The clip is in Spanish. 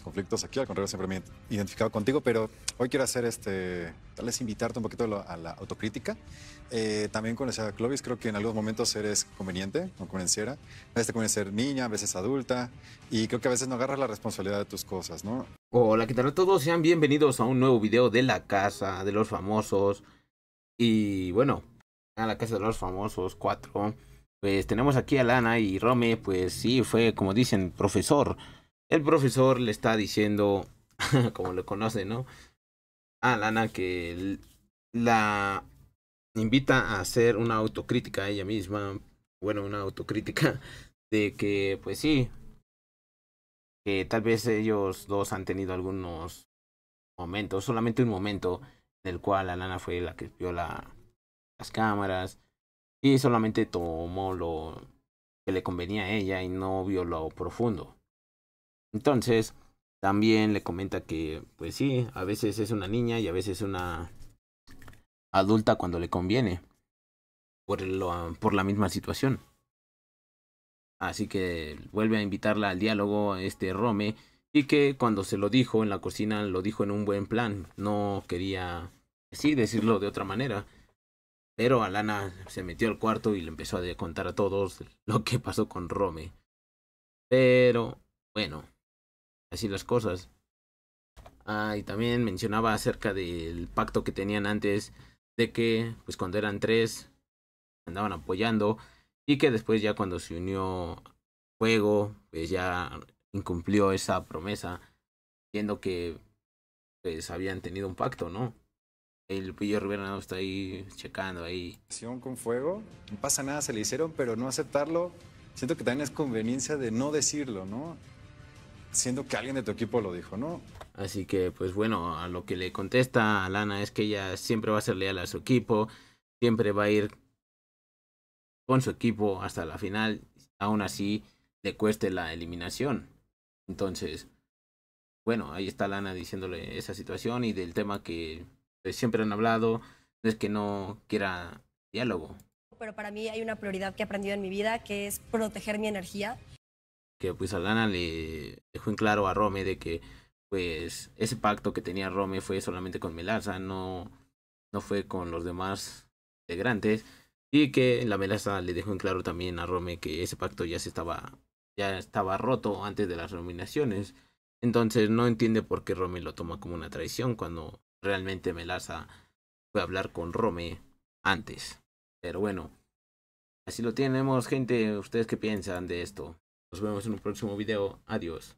conflictos aquí, al contrario, siempre me he identificado contigo, pero hoy quiero hacer este, tal vez invitarte un poquito a la autocrítica. Eh, también con esa Clovis creo que en algunos momentos eres conveniente o convenciera. A veces te conviene ser niña, a veces adulta, y creo que a veces no agarras la responsabilidad de tus cosas, ¿no? Hola, que tal a todos? Sean bienvenidos a un nuevo video de La Casa de los Famosos. Y bueno, a La Casa de los Famosos 4. Pues tenemos aquí a Lana y Rome, pues sí, fue como dicen, profesor el profesor le está diciendo, como le conoce, ¿no? A Lana que la invita a hacer una autocrítica a ella misma, bueno, una autocrítica de que, pues sí, que tal vez ellos dos han tenido algunos momentos, solamente un momento en el cual Lana fue la que vio las cámaras y solamente tomó lo que le convenía a ella y no vio lo profundo. Entonces, también le comenta que, pues sí, a veces es una niña y a veces es una adulta cuando le conviene, por, por la misma situación. Así que vuelve a invitarla al diálogo este Rome y que cuando se lo dijo en la cocina lo dijo en un buen plan, no quería sí decirlo de otra manera. Pero Alana se metió al cuarto y le empezó a contar a todos lo que pasó con Rome. Pero bueno, así las cosas. Ah, y también mencionaba acerca del pacto que tenían antes de que, pues cuando eran tres, andaban apoyando y que después ya cuando se unió Fuego, pues ya incumplió esa promesa, viendo que pues habían tenido un pacto, ¿no? El pillo Rivera no está ahí checando ahí. Con Fuego, no pasa nada, se le hicieron, pero no aceptarlo, siento que también es conveniencia de no decirlo, ¿no? siendo que alguien de tu equipo lo dijo, ¿no? Así que, pues bueno, a lo que le contesta a Lana es que ella siempre va a ser leal a su equipo, siempre va a ir con su equipo hasta la final, aún así le cueste la eliminación. Entonces, bueno, ahí está Lana diciéndole esa situación y del tema que pues, siempre han hablado, es que no quiera diálogo. Pero para mí hay una prioridad que he aprendido en mi vida, que es proteger mi energía que pues Alana le dejó en claro a Rome de que pues ese pacto que tenía Rome fue solamente con Melaza, no, no fue con los demás integrantes y que la Melaza le dejó en claro también a Rome que ese pacto ya se estaba ya estaba roto antes de las nominaciones. Entonces no entiende por qué Rome lo toma como una traición cuando realmente Melaza fue a hablar con Rome antes. Pero bueno, así lo tenemos, gente. ¿Ustedes qué piensan de esto? Nos vemos en un próximo video. Adiós.